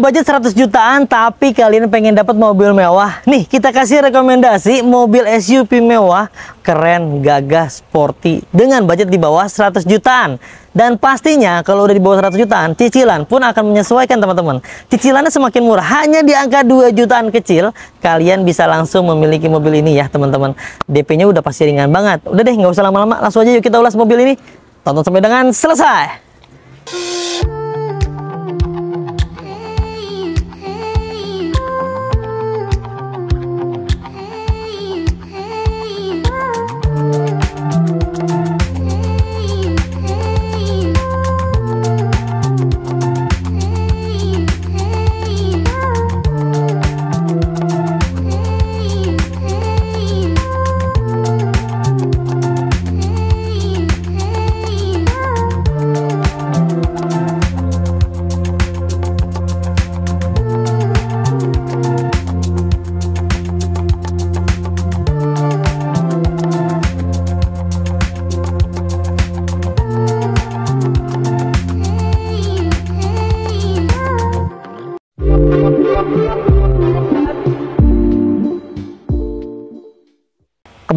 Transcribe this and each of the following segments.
Budget 100 jutaan tapi kalian pengen dapat mobil mewah Nih kita kasih rekomendasi mobil SUV mewah Keren, gagah, sporty Dengan budget di bawah 100 jutaan Dan pastinya kalau udah di bawah 100 jutaan Cicilan pun akan menyesuaikan teman-teman Cicilannya semakin murah Hanya di angka 2 jutaan kecil Kalian bisa langsung memiliki mobil ini ya teman-teman DP-nya udah pasti ringan banget Udah deh nggak usah lama-lama Langsung aja yuk kita ulas mobil ini Tonton sampai dengan selesai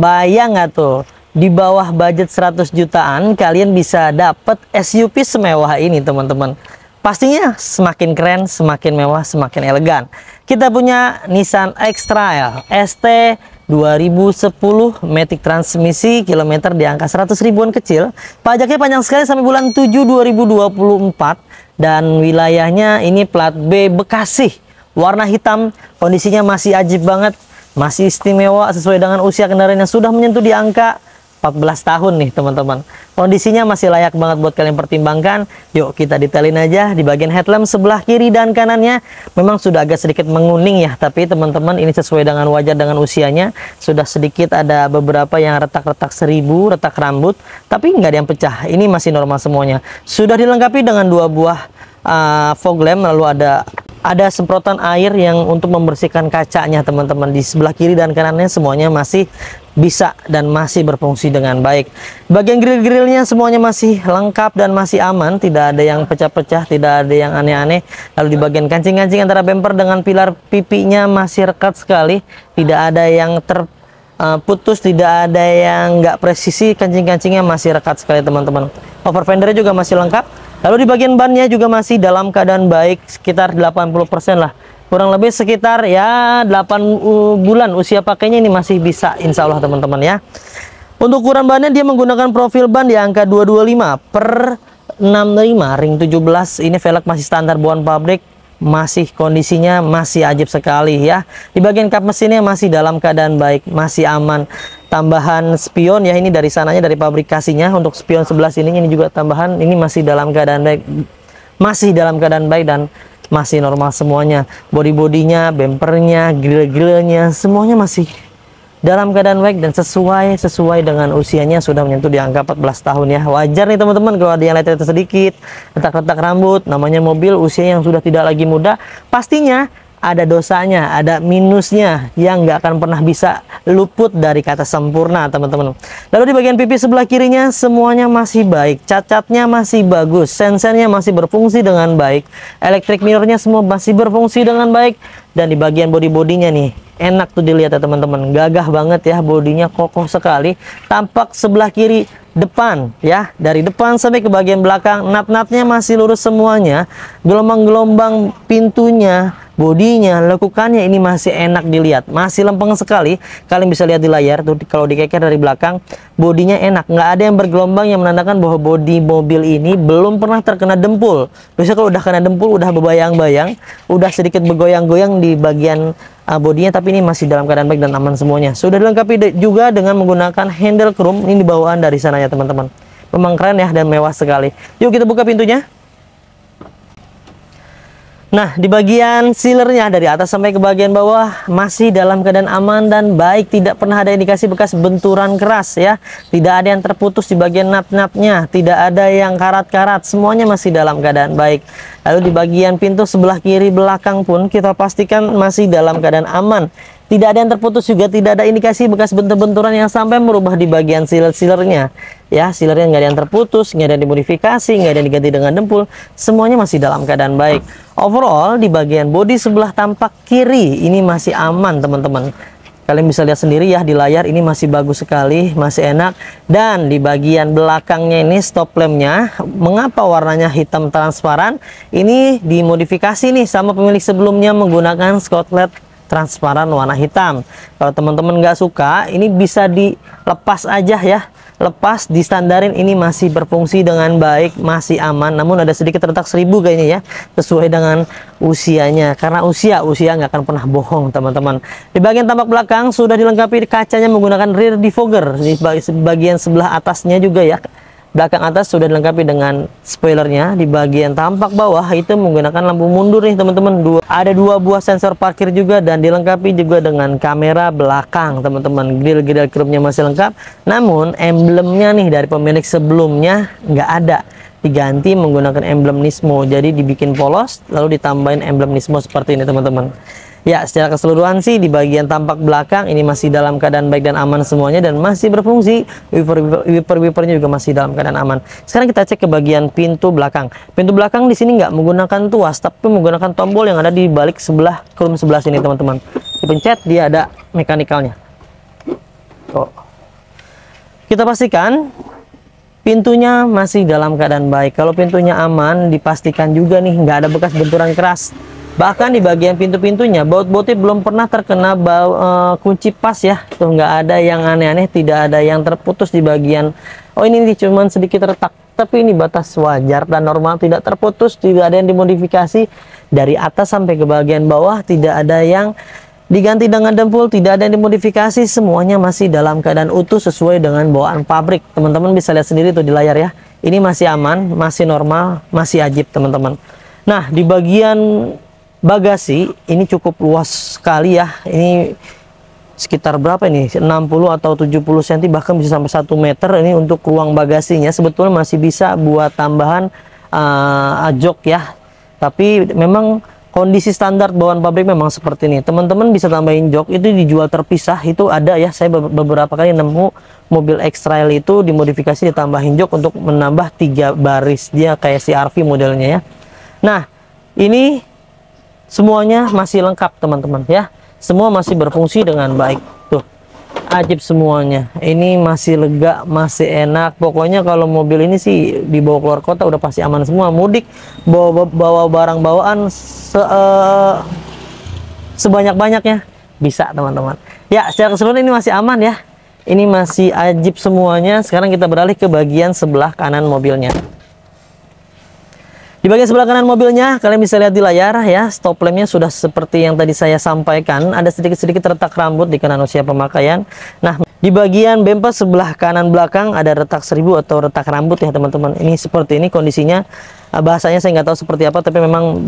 Bayang nggak tuh? Di bawah budget 100 jutaan kalian bisa dapat SUV semewah ini teman-teman. Pastinya semakin keren, semakin mewah, semakin elegan. Kita punya Nissan X-Trail ST 2010 Matic transmisi kilometer di angka 100 ribuan kecil pajaknya panjang sekali sampai bulan 7 2024 dan wilayahnya ini plat B Bekasi warna hitam kondisinya masih ajib banget masih istimewa sesuai dengan usia kendaraan yang sudah menyentuh di angka 14 tahun nih teman-teman kondisinya masih layak banget buat kalian pertimbangkan yuk kita detailin aja di bagian headlamp sebelah kiri dan kanannya memang sudah agak sedikit menguning ya tapi teman-teman ini sesuai dengan wajar dengan usianya sudah sedikit ada beberapa yang retak-retak seribu retak rambut tapi nggak ada yang pecah ini masih normal semuanya sudah dilengkapi dengan dua buah uh, fog lamp lalu ada ada semprotan air yang untuk membersihkan kacanya teman-teman di sebelah kiri dan kanannya semuanya masih bisa dan masih berfungsi dengan baik bagian grill-grillnya semuanya masih lengkap dan masih aman tidak ada yang pecah-pecah tidak ada yang aneh-aneh lalu di bagian kancing-kancing antara bemper dengan pilar pipinya masih rekat sekali tidak ada yang ter eh, putus tidak ada yang nggak presisi kancing-kancingnya masih rekat sekali teman-teman over fendernya juga masih lengkap Lalu di bagian bannya juga masih dalam keadaan baik sekitar 80% lah. Kurang lebih sekitar ya 8 uh, bulan usia pakainya ini masih bisa insya Allah teman-teman ya. Untuk ukuran bannya dia menggunakan profil ban di angka 225 per 65 ring 17 ini velg masih standar buan pabrik masih kondisinya masih ajib sekali ya di bagian kap mesinnya masih dalam keadaan baik masih aman tambahan spion ya ini dari sananya dari pabrikasinya untuk spion sebelah sini ini juga tambahan ini masih dalam keadaan baik masih dalam keadaan baik dan masih normal semuanya body-bodinya bempernya grill-grillnya semuanya masih dalam keadaan baik dan sesuai sesuai dengan usianya sudah menyentuh di angka 14 tahun ya wajar nih teman-teman kalau ada yang lecet sedikit retak-retak rambut namanya mobil usia yang sudah tidak lagi muda pastinya ada dosanya, ada minusnya yang nggak akan pernah bisa luput dari kata sempurna, teman-teman. Lalu di bagian pipi sebelah kirinya semuanya masih baik, cacatnya masih bagus, sensornya masih berfungsi dengan baik, elektrik mirrornya semua masih berfungsi dengan baik, dan di bagian body-bodinya nih enak tuh dilihat ya teman-teman gagah banget ya bodinya kokoh sekali tampak sebelah kiri depan ya dari depan sampai ke bagian belakang nat-natnya masih lurus semuanya gelombang-gelombang pintunya bodinya, lekukannya ini masih enak dilihat, masih lempeng sekali. Kalian bisa lihat di layar tuh kalau dikeker dari belakang, bodinya enak, nggak ada yang bergelombang yang menandakan bahwa bodi mobil ini belum pernah terkena dempul. Bisa kalau udah kena dempul udah berbayang-bayang, udah sedikit bergoyang-goyang di bagian uh, bodinya tapi ini masih dalam keadaan baik dan aman semuanya. Sudah dilengkapi de juga dengan menggunakan handle chrome ini bawaan dari sananya teman-teman. Memang keren ya dan mewah sekali. Yuk kita buka pintunya. Nah, di bagian sealernya dari atas sampai ke bagian bawah masih dalam keadaan aman dan baik, tidak pernah ada indikasi bekas benturan keras ya. Tidak ada yang terputus di bagian nap-napnya, tidak ada yang karat-karat, semuanya masih dalam keadaan baik. Lalu di bagian pintu sebelah kiri belakang pun kita pastikan masih dalam keadaan aman tidak ada yang terputus juga tidak ada indikasi bekas bentur-benturan yang sampai merubah di bagian siler-silernya. Ya, silernya nggak ada yang terputus, nggak ada yang dimodifikasi, nggak ada yang diganti dengan dempul. Semuanya masih dalam keadaan baik. Overall di bagian bodi sebelah tampak kiri ini masih aman teman-teman. Kalian bisa lihat sendiri ya di layar ini masih bagus sekali, masih enak. Dan di bagian belakangnya ini stop lampnya, mengapa warnanya hitam transparan? Ini dimodifikasi nih sama pemilik sebelumnya menggunakan scotlet transparan warna hitam kalau teman-teman nggak suka ini bisa dilepas aja ya lepas di standarin ini masih berfungsi dengan baik masih aman namun ada sedikit retak seribu kayaknya ya sesuai dengan usianya karena usia usia nggak akan pernah bohong teman-teman di bagian tampak belakang sudah dilengkapi kacanya menggunakan rear defogger di bagian sebelah atasnya juga ya belakang atas sudah dilengkapi dengan spoilernya di bagian tampak bawah itu menggunakan lampu mundur nih teman-teman dua ada dua buah sensor parkir juga dan dilengkapi juga dengan kamera belakang teman-teman grill-grill chrome masih lengkap namun emblemnya nih dari pemilik sebelumnya nggak ada diganti menggunakan emblem Nismo jadi dibikin polos lalu ditambahin emblem Nismo seperti ini teman-teman Ya, secara keseluruhan sih di bagian tampak belakang ini masih dalam keadaan baik dan aman semuanya dan masih berfungsi. Wiper-wipernya juga masih dalam keadaan aman. Sekarang kita cek ke bagian pintu belakang. Pintu belakang di sini nggak menggunakan tuas, tapi menggunakan tombol yang ada di balik sebelah kolom sebelah sini, teman-teman. Dipencet dia ada mekanikalnya. Oh. Kita pastikan pintunya masih dalam keadaan baik. Kalau pintunya aman, dipastikan juga nih nggak ada bekas benturan keras Bahkan di bagian pintu-pintunya, baut-bautnya belum pernah terkena bau, e, kunci pas ya. Tuh nggak ada yang aneh-aneh, tidak ada yang terputus di bagian. Oh ini cuma sedikit retak, tapi ini batas wajar dan normal, tidak terputus, tidak ada yang dimodifikasi. Dari atas sampai ke bagian bawah, tidak ada yang diganti dengan dempul, tidak ada yang dimodifikasi. Semuanya masih dalam keadaan utuh sesuai dengan bawaan pabrik. Teman-teman bisa lihat sendiri tuh di layar ya. Ini masih aman, masih normal, masih ajib teman-teman. Nah, di bagian bagasi ini cukup luas sekali ya ini sekitar berapa ini 60 atau 70 cm bahkan bisa sampai 1 meter ini untuk ruang bagasinya sebetulnya masih bisa buat tambahan uh, ajok ya tapi memang kondisi standar bawaan pabrik memang seperti ini teman-teman bisa tambahin jok itu dijual terpisah itu ada ya saya beberapa kali nemu mobil X-Trail itu dimodifikasi ditambahin jok untuk menambah tiga baris dia kayak si modelnya ya nah ini semuanya masih lengkap teman-teman ya semua masih berfungsi dengan baik tuh ajib semuanya ini masih lega masih enak pokoknya kalau mobil ini sih dibawa keluar kota udah pasti aman semua mudik bawa bawa barang bawaan se uh, sebanyak-banyaknya bisa teman-teman ya secara keseluruhan ini masih aman ya ini masih ajib semuanya sekarang kita beralih ke bagian sebelah kanan mobilnya di bagian sebelah kanan mobilnya, kalian bisa lihat di layar ya, stop lampnya sudah seperti yang tadi saya sampaikan. Ada sedikit-sedikit retak rambut di kanan usia pemakaian. Nah, di bagian bemper sebelah kanan belakang ada retak seribu atau retak rambut ya teman-teman. Ini seperti ini kondisinya. Ah, bahasanya saya nggak tahu seperti apa tapi memang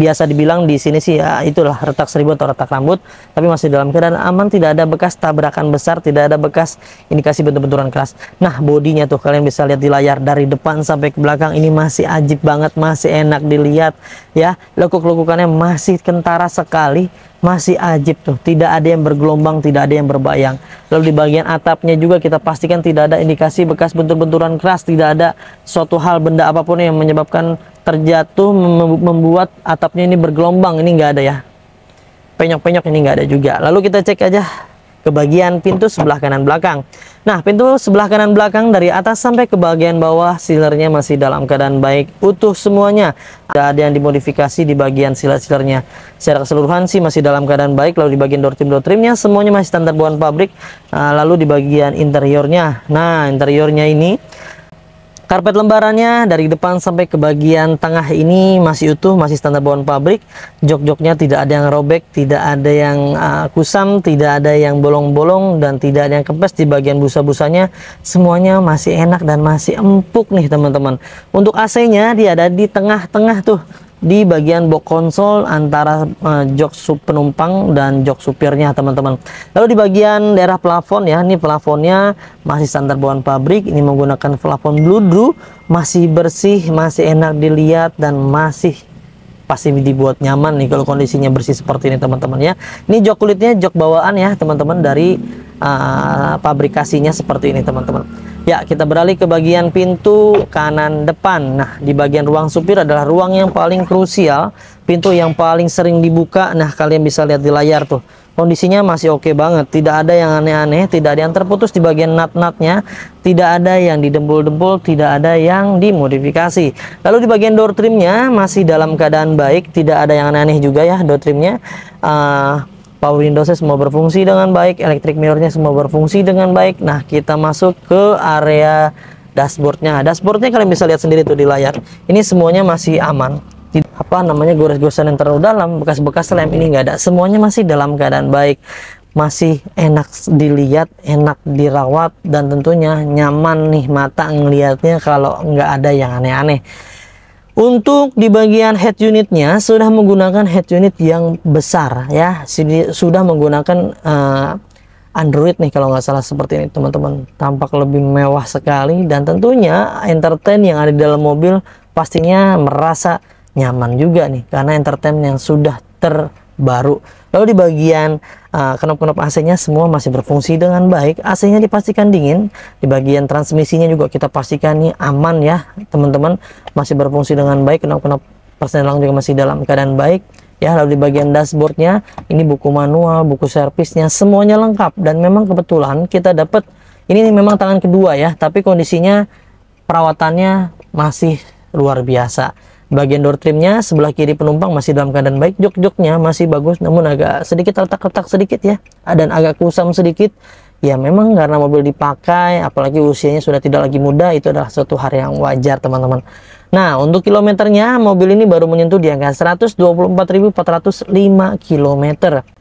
biasa dibilang di sini sih ya, itulah retak seribu atau retak rambut tapi masih dalam keadaan aman tidak ada bekas tabrakan besar tidak ada bekas indikasi bentur-benturan keras nah bodinya tuh kalian bisa lihat di layar dari depan sampai ke belakang ini masih ajib banget masih enak dilihat ya lekuk-lekukannya masih kentara sekali masih ajib tuh tidak ada yang bergelombang tidak ada yang berbayang lalu di bagian atapnya juga kita pastikan tidak ada indikasi bekas bentur-benturan keras tidak ada suatu hal benda apapun yang menyebabkan menyebabkan terjatuh membuat atapnya ini bergelombang ini enggak ada ya penyok-penyok ini enggak ada juga lalu kita cek aja ke bagian pintu sebelah kanan belakang nah pintu sebelah kanan belakang dari atas sampai ke bagian bawah sealernya masih dalam keadaan baik utuh semuanya tidak ada yang dimodifikasi di bagian sealer silernya secara keseluruhan sih masih dalam keadaan baik lalu di bagian door trim door trimnya semuanya masih standar bawaan pabrik eh, lalu di bagian interiornya nah interiornya ini Karpet lembarannya dari depan sampai ke bagian tengah ini masih utuh, masih standar bawaan pabrik. Jok-joknya tidak ada yang robek, tidak ada yang uh, kusam, tidak ada yang bolong-bolong, dan tidak ada yang kempes di bagian busa-busanya. Semuanya masih enak dan masih empuk nih teman-teman. Untuk AC-nya dia ada di tengah-tengah tuh di bagian box konsol antara uh, jok sup penumpang dan jok supirnya teman-teman lalu di bagian daerah plafon ya ini plafonnya masih standar bawaan pabrik ini menggunakan plafon bludru masih bersih masih enak dilihat dan masih pasti dibuat nyaman nih kalau kondisinya bersih seperti ini teman-teman ya ini jok kulitnya jok bawaan ya teman-teman dari uh, eh, pabrikasinya seperti ini teman-teman Ya, kita beralih ke bagian pintu kanan depan. Nah, di bagian ruang supir adalah ruang yang paling krusial, pintu yang paling sering dibuka. Nah, kalian bisa lihat di layar tuh. Kondisinya masih oke okay banget, tidak ada yang aneh-aneh, tidak ada yang terputus di bagian nat-natnya, tidak ada yang didempul-dempul, tidak ada yang dimodifikasi. Lalu di bagian door trimnya masih dalam keadaan baik, tidak ada yang aneh-aneh juga ya door trimnya. Uh, power windowsnya semua berfungsi dengan baik electric mirrornya semua berfungsi dengan baik nah kita masuk ke area dashboardnya dashboardnya kalian bisa lihat sendiri tuh di layar ini semuanya masih aman apa namanya gores-goresan yang terlalu dalam bekas-bekas lem ini nggak ada semuanya masih dalam keadaan baik masih enak dilihat, enak dirawat, dan tentunya nyaman nih mata ngelihatnya kalau nggak ada yang aneh-aneh. Untuk di bagian head unitnya sudah menggunakan head unit yang besar ya, sudah menggunakan uh, Android nih kalau nggak salah seperti ini teman-teman. Tampak lebih mewah sekali dan tentunya entertain yang ada di dalam mobil pastinya merasa nyaman juga nih karena entertain yang sudah terbaru. Lalu di bagian Ah, kenop-kenop uh, AC-nya semua masih berfungsi dengan baik. AC-nya dipastikan dingin, di bagian transmisinya juga kita pastikan ini aman ya, teman-teman, masih berfungsi dengan baik. Kenop-kenop persenelang juga masih dalam keadaan baik. Ya, lalu di bagian dashboardnya ini buku manual, buku servisnya semuanya lengkap dan memang kebetulan kita dapat ini memang tangan kedua ya, tapi kondisinya perawatannya masih luar biasa. Bagian door trimnya sebelah kiri penumpang masih dalam keadaan baik. Jok-joknya masih bagus namun agak sedikit retak-retak sedikit ya. Dan agak kusam sedikit. Ya memang karena mobil dipakai apalagi usianya sudah tidak lagi muda itu adalah suatu hari yang wajar teman-teman. Nah untuk kilometernya mobil ini baru menyentuh di angka 124.405 km.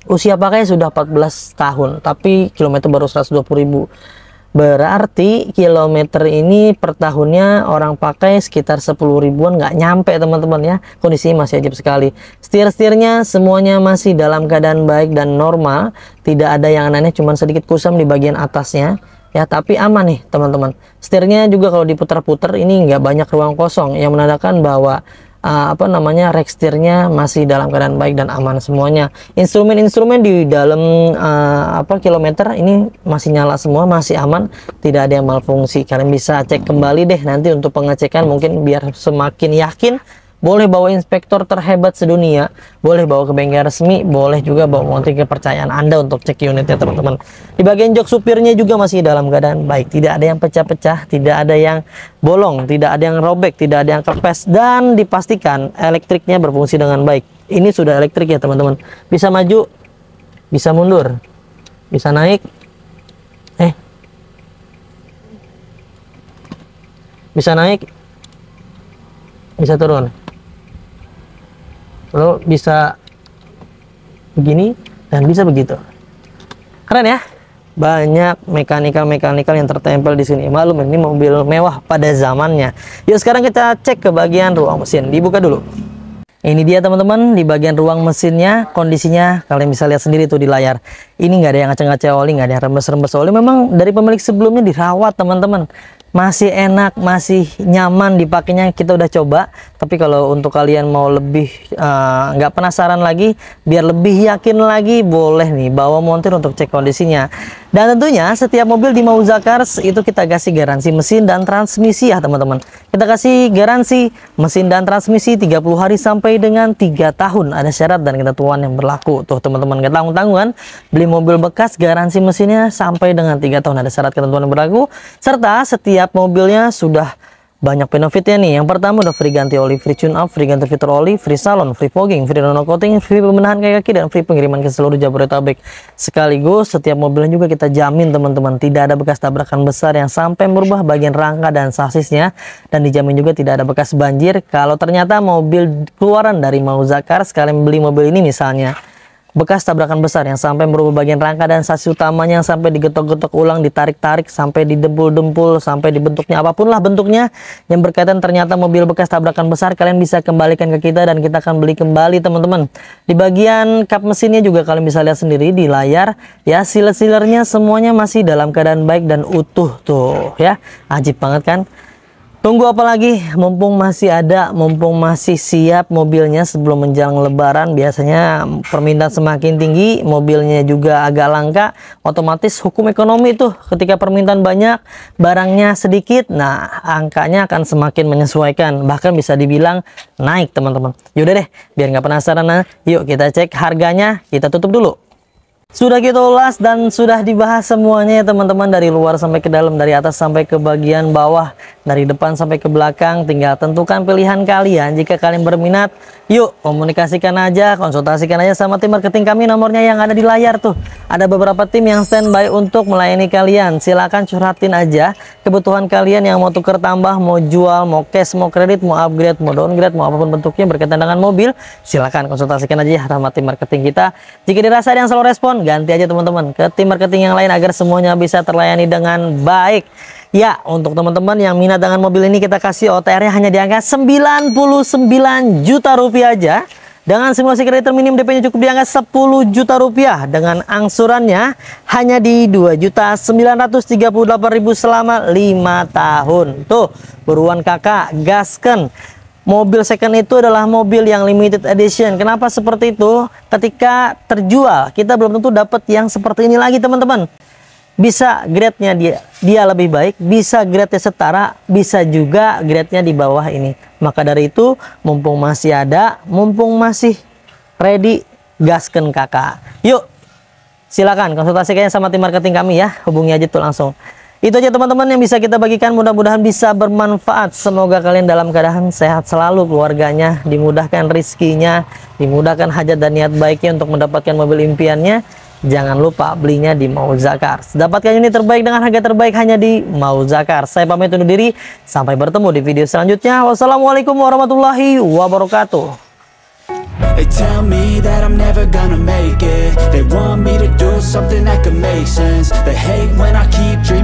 Usia pakai sudah 14 tahun tapi kilometer baru 120.000 Berarti kilometer ini per tahunnya orang pakai sekitar 10 ribuan nggak nyampe teman-teman ya. Kondisi masih ajaib sekali. Setir-setirnya semuanya masih dalam keadaan baik dan normal. Tidak ada yang aneh cuman sedikit kusam di bagian atasnya. Ya tapi aman nih teman-teman. Setirnya juga kalau diputar-putar ini nggak banyak ruang kosong. Yang menandakan bahwa uh, apa namanya rekstirnya masih dalam keadaan baik dan aman semuanya instrumen-instrumen di dalam uh, apa kilometer ini masih nyala semua masih aman tidak ada yang malfungsi kalian bisa cek kembali deh nanti untuk pengecekan mungkin biar semakin yakin boleh bawa inspektor terhebat sedunia, boleh bawa ke bengkel resmi, boleh juga bawa mounting kepercayaan Anda untuk cek unitnya teman-teman. Di bagian jok supirnya juga masih dalam keadaan baik, tidak ada yang pecah-pecah, tidak ada yang bolong, tidak ada yang robek, tidak ada yang kepes, dan dipastikan elektriknya berfungsi dengan baik. Ini sudah elektrik ya teman-teman, bisa maju, bisa mundur, bisa naik, eh, bisa naik, bisa turun lo bisa begini dan bisa begitu keren ya banyak mekanikal-mekanikal yang tertempel di sini maklum ini mobil mewah pada zamannya yuk sekarang kita cek ke bagian ruang mesin dibuka dulu ini dia teman-teman di bagian ruang mesinnya kondisinya kalian bisa lihat sendiri tuh di layar ini nggak ada yang ngaceng-ngaceng oli nggak ada yang rembes-rembes oli memang dari pemilik sebelumnya dirawat teman-teman masih enak, masih nyaman dipakainya kita udah coba. Tapi kalau untuk kalian mau lebih eh, nggak uh, penasaran lagi, biar lebih yakin lagi, boleh nih bawa montir untuk cek kondisinya. Dan tentunya setiap mobil di Mauza Cars itu kita kasih garansi mesin dan transmisi ya teman-teman. Kita kasih garansi mesin dan transmisi 30 hari sampai dengan 3 tahun. Ada syarat dan ketentuan yang berlaku. Tuh teman-teman, nggak tanggung tanggung kan beli mobil bekas garansi mesinnya sampai dengan 3 tahun. Ada syarat ketentuan yang berlaku. Serta setiap setiap mobilnya sudah banyak benefitnya nih. Yang pertama udah free ganti oli, free tune up, free ganti fitur oli, free salon, free fogging, free nano coating, free pembenahan kayak kaki dan free pengiriman ke seluruh Jabodetabek. Sekaligus setiap mobilnya juga kita jamin teman-teman tidak ada bekas tabrakan besar yang sampai merubah bagian rangka dan sasisnya dan dijamin juga tidak ada bekas banjir. Kalau ternyata mobil keluaran dari Zakar sekalian beli mobil ini misalnya bekas tabrakan besar yang sampai merubah bagian rangka dan sasis utamanya yang sampai digetok-getok ulang, ditarik-tarik, sampai didempul-dempul, sampai dibentuknya apapun lah bentuknya yang berkaitan ternyata mobil bekas tabrakan besar kalian bisa kembalikan ke kita dan kita akan beli kembali teman-teman. Di bagian kap mesinnya juga kalian bisa lihat sendiri di layar ya siler-silernya semuanya masih dalam keadaan baik dan utuh tuh ya. Ajib banget kan? Tunggu apa lagi? Mumpung masih ada, mumpung masih siap mobilnya sebelum menjelang lebaran biasanya permintaan semakin tinggi, mobilnya juga agak langka, otomatis hukum ekonomi itu, ketika permintaan banyak, barangnya sedikit, nah angkanya akan semakin menyesuaikan, bahkan bisa dibilang naik teman-teman. Yaudah deh, biar nggak penasaran, nah, yuk kita cek harganya, kita tutup dulu. Sudah kita ulas dan sudah dibahas semuanya ya teman-teman dari luar sampai ke dalam, dari atas sampai ke bagian bawah, dari depan sampai ke belakang. Tinggal tentukan pilihan kalian jika kalian berminat. Yuk komunikasikan aja, konsultasikan aja sama tim marketing kami nomornya yang ada di layar tuh. Ada beberapa tim yang standby untuk melayani kalian. Silahkan curhatin aja kebutuhan kalian yang mau tuker tambah, mau jual, mau cash, mau kredit, mau upgrade, mau downgrade, mau apapun bentuknya berkaitan dengan mobil. Silahkan konsultasikan aja ya sama tim marketing kita. Jika dirasa ada yang selalu respon, ganti aja teman-teman ke tim marketing yang lain agar semuanya bisa terlayani dengan baik. Ya, untuk teman-teman yang minat dengan mobil ini kita kasih OTR-nya hanya di angka 99 juta rupiah aja. Dengan simulasi kredit terminim DP-nya cukup di angka 10 juta rupiah dengan angsurannya hanya di 2.938.000 selama 5 tahun. Tuh, buruan kakak gasken. Mobil second itu adalah mobil yang limited edition. Kenapa seperti itu? Ketika terjual, kita belum tentu dapat yang seperti ini lagi, teman-teman. Bisa grade-nya dia dia lebih baik, bisa grade-nya setara, bisa juga grade-nya di bawah ini. Maka dari itu, mumpung masih ada, mumpung masih ready, gasken kakak. Yuk, silakan konsultasikan sama tim marketing kami ya. Hubungi aja tuh langsung. Itu aja teman-teman yang bisa kita bagikan. Mudah-mudahan bisa bermanfaat. Semoga kalian dalam keadaan sehat selalu, keluarganya dimudahkan rizkinya, dimudahkan hajat dan niat baiknya untuk mendapatkan mobil impiannya. Jangan lupa belinya di Mauzakar. Dapatkan ini terbaik dengan harga terbaik hanya di Mauzakar. Saya pamit undur diri. Sampai bertemu di video selanjutnya. Wassalamualaikum warahmatullahi wabarakatuh. They tell me that I'm never gonna make it They want me to do something that could make sense They hate when I keep dreaming